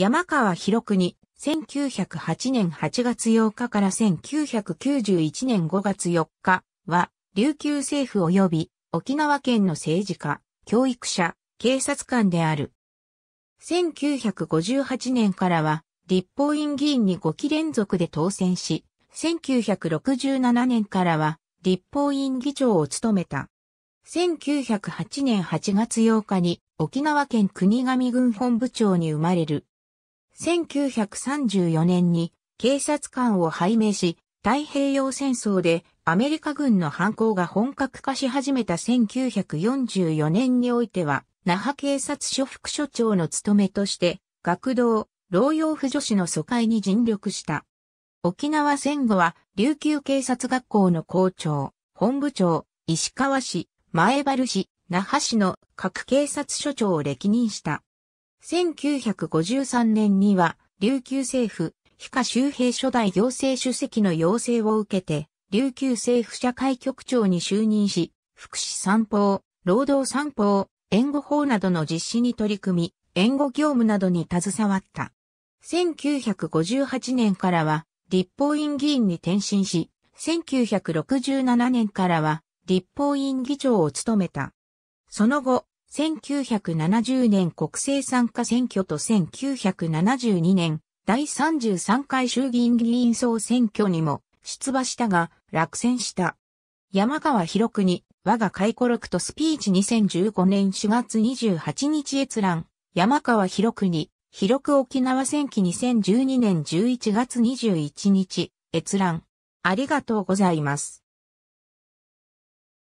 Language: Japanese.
山川博国、1908年8月8日から1991年5月4日は、琉球政府及び沖縄県の政治家、教育者、警察官である。1958年からは、立法院議員に5期連続で当選し、1967年からは、立法院議長を務めた。1908年8月8日に沖縄県国神郡本部長に生まれる。1934年に警察官を拝命し、太平洋戦争でアメリカ軍の犯行が本格化し始めた1944年においては、那覇警察署副署長の務めとして、学童、老養婦女子の疎開に尽力した。沖縄戦後は、琉球警察学校の校長、本部長、石川市、前原市、那覇市の各警察署長を歴任した。1953年には、琉球政府、非下周平初代行政主席の要請を受けて、琉球政府社会局長に就任し、福祉三法、労働三法、援護法などの実施に取り組み、援護業務などに携わった。1958年からは、立法院議員に転身し、1967年からは、立法院議長を務めた。その後、1970年国政参加選挙と1972年第33回衆議院議員総選挙にも出馬したが落選した。山川博国、我が回顧録とスピーチ2015年4月28日閲覧、山川博国、広く沖縄選挙2012年11月21日、閲覧。ありがとうございます。